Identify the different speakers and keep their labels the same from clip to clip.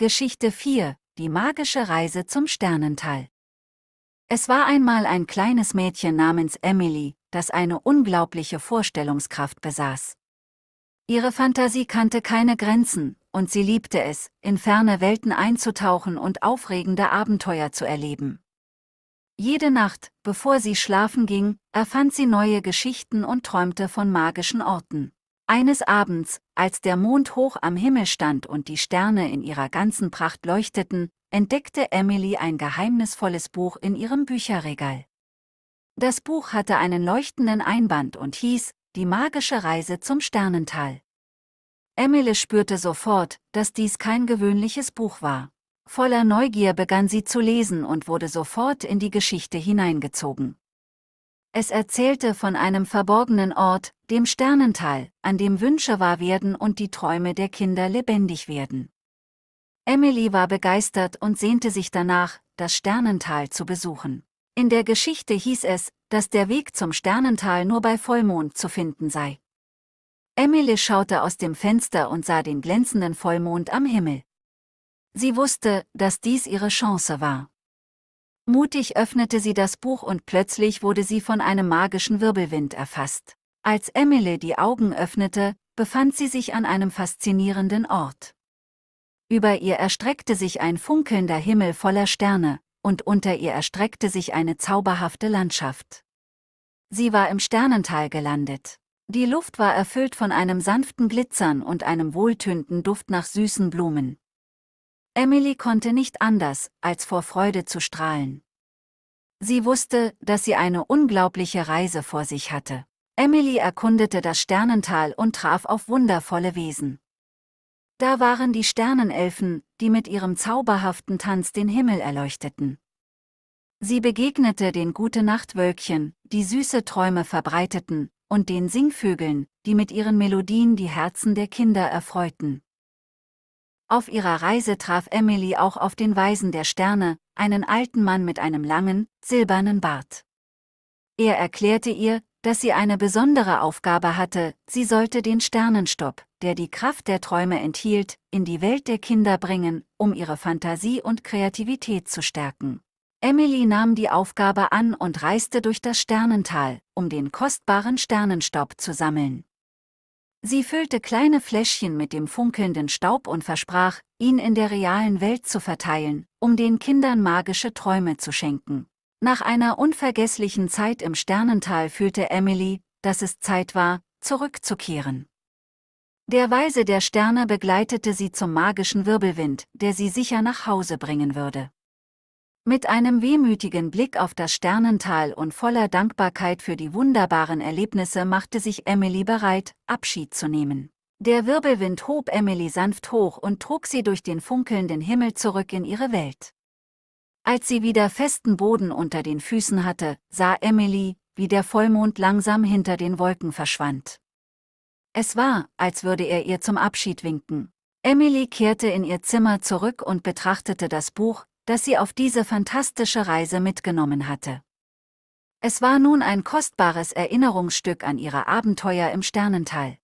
Speaker 1: Geschichte 4 Die magische Reise zum Sternental Es war einmal ein kleines Mädchen namens Emily, das eine unglaubliche Vorstellungskraft besaß. Ihre Fantasie kannte keine Grenzen, und sie liebte es, in ferne Welten einzutauchen und aufregende Abenteuer zu erleben. Jede Nacht, bevor sie schlafen ging, erfand sie neue Geschichten und träumte von magischen Orten. Eines Abends, als der Mond hoch am Himmel stand und die Sterne in ihrer ganzen Pracht leuchteten, entdeckte Emily ein geheimnisvolles Buch in ihrem Bücherregal. Das Buch hatte einen leuchtenden Einband und hieß Die magische Reise zum Sternental. Emily spürte sofort, dass dies kein gewöhnliches Buch war. Voller Neugier begann sie zu lesen und wurde sofort in die Geschichte hineingezogen. Es erzählte von einem verborgenen Ort, dem Sternental, an dem Wünsche wahr werden und die Träume der Kinder lebendig werden. Emily war begeistert und sehnte sich danach, das Sternental zu besuchen. In der Geschichte hieß es, dass der Weg zum Sternental nur bei Vollmond zu finden sei. Emily schaute aus dem Fenster und sah den glänzenden Vollmond am Himmel. Sie wusste, dass dies ihre Chance war. Mutig öffnete sie das Buch und plötzlich wurde sie von einem magischen Wirbelwind erfasst. Als Emily die Augen öffnete, befand sie sich an einem faszinierenden Ort. Über ihr erstreckte sich ein funkelnder Himmel voller Sterne, und unter ihr erstreckte sich eine zauberhafte Landschaft. Sie war im Sternental gelandet. Die Luft war erfüllt von einem sanften Glitzern und einem wohltönenden Duft nach süßen Blumen. Emily konnte nicht anders, als vor Freude zu strahlen. Sie wusste, dass sie eine unglaubliche Reise vor sich hatte. Emily erkundete das Sternental und traf auf wundervolle Wesen. Da waren die Sternenelfen, die mit ihrem zauberhaften Tanz den Himmel erleuchteten. Sie begegnete den Gute-Nacht-Wölkchen, die süße Träume verbreiteten, und den Singvögeln, die mit ihren Melodien die Herzen der Kinder erfreuten. Auf ihrer Reise traf Emily auch auf den Weisen der Sterne, einen alten Mann mit einem langen, silbernen Bart. Er erklärte ihr, dass sie eine besondere Aufgabe hatte, sie sollte den Sternenstopp, der die Kraft der Träume enthielt, in die Welt der Kinder bringen, um ihre Fantasie und Kreativität zu stärken. Emily nahm die Aufgabe an und reiste durch das Sternental, um den kostbaren Sternenstopp zu sammeln. Sie füllte kleine Fläschchen mit dem funkelnden Staub und versprach, ihn in der realen Welt zu verteilen, um den Kindern magische Träume zu schenken. Nach einer unvergesslichen Zeit im Sternental fühlte Emily, dass es Zeit war, zurückzukehren. Der Weise der Sterne begleitete sie zum magischen Wirbelwind, der sie sicher nach Hause bringen würde. Mit einem wehmütigen Blick auf das Sternental und voller Dankbarkeit für die wunderbaren Erlebnisse machte sich Emily bereit, Abschied zu nehmen. Der Wirbelwind hob Emily sanft hoch und trug sie durch den funkelnden Himmel zurück in ihre Welt. Als sie wieder festen Boden unter den Füßen hatte, sah Emily, wie der Vollmond langsam hinter den Wolken verschwand. Es war, als würde er ihr zum Abschied winken. Emily kehrte in ihr Zimmer zurück und betrachtete das Buch, das sie auf diese fantastische Reise mitgenommen hatte. Es war nun ein kostbares Erinnerungsstück an ihre Abenteuer im Sternental.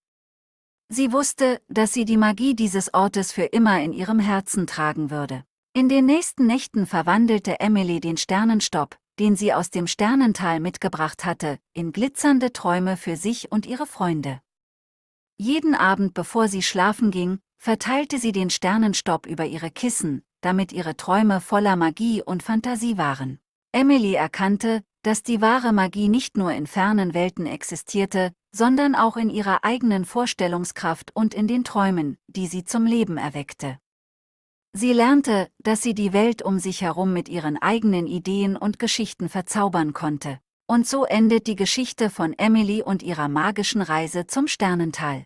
Speaker 1: Sie wusste, dass sie die Magie dieses Ortes für immer in ihrem Herzen tragen würde. In den nächsten Nächten verwandelte Emily den Sternenstopp, den sie aus dem Sternental mitgebracht hatte, in glitzernde Träume für sich und ihre Freunde. Jeden Abend bevor sie schlafen ging, verteilte sie den Sternenstopp über ihre Kissen, damit ihre Träume voller Magie und Fantasie waren. Emily erkannte, dass die wahre Magie nicht nur in fernen Welten existierte, sondern auch in ihrer eigenen Vorstellungskraft und in den Träumen, die sie zum Leben erweckte. Sie lernte, dass sie die Welt um sich herum mit ihren eigenen Ideen und Geschichten verzaubern konnte. Und so endet die Geschichte von Emily und ihrer magischen Reise zum Sternental.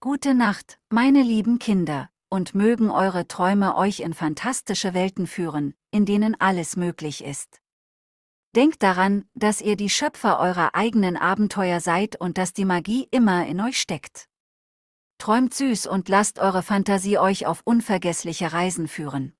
Speaker 1: Gute Nacht, meine lieben Kinder und mögen eure Träume euch in fantastische Welten führen, in denen alles möglich ist. Denkt daran, dass ihr die Schöpfer eurer eigenen Abenteuer seid und dass die Magie immer in euch steckt. Träumt süß und lasst eure Fantasie euch auf unvergessliche Reisen führen.